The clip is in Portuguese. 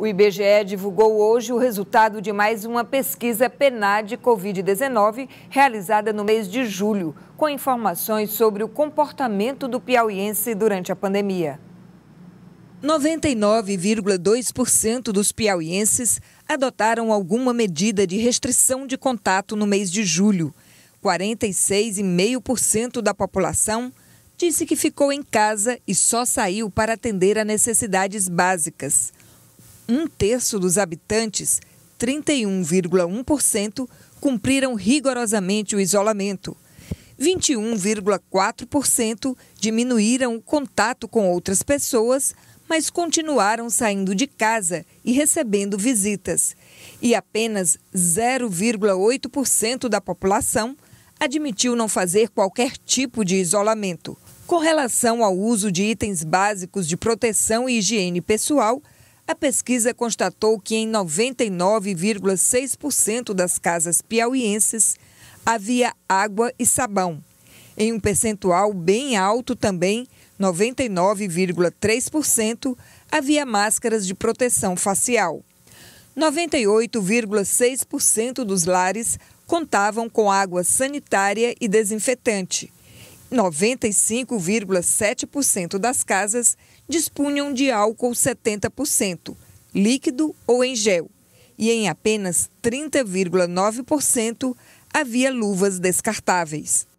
O IBGE divulgou hoje o resultado de mais uma pesquisa PNAD Covid-19 realizada no mês de julho, com informações sobre o comportamento do piauiense durante a pandemia. 99,2% dos piauienses adotaram alguma medida de restrição de contato no mês de julho. 46,5% da população disse que ficou em casa e só saiu para atender a necessidades básicas um terço dos habitantes, 31,1%, cumpriram rigorosamente o isolamento. 21,4% diminuíram o contato com outras pessoas, mas continuaram saindo de casa e recebendo visitas. E apenas 0,8% da população admitiu não fazer qualquer tipo de isolamento. Com relação ao uso de itens básicos de proteção e higiene pessoal, a pesquisa constatou que em 99,6% das casas piauienses havia água e sabão. Em um percentual bem alto também, 99,3%, havia máscaras de proteção facial. 98,6% dos lares contavam com água sanitária e desinfetante. 95,7% das casas dispunham de álcool 70%, líquido ou em gel, e em apenas 30,9% havia luvas descartáveis.